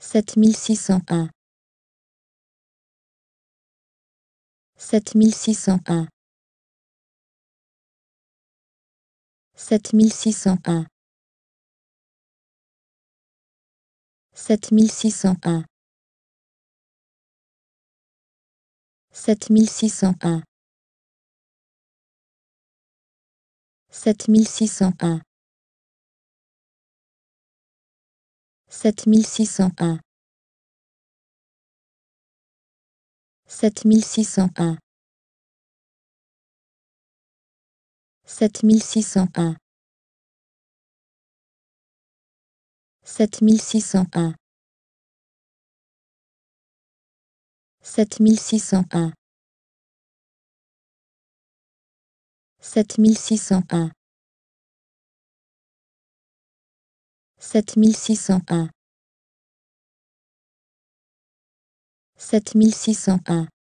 7601 7601 7601 7601 7601 7601 7601 7601 7601 7601 7601 7601 7601 7601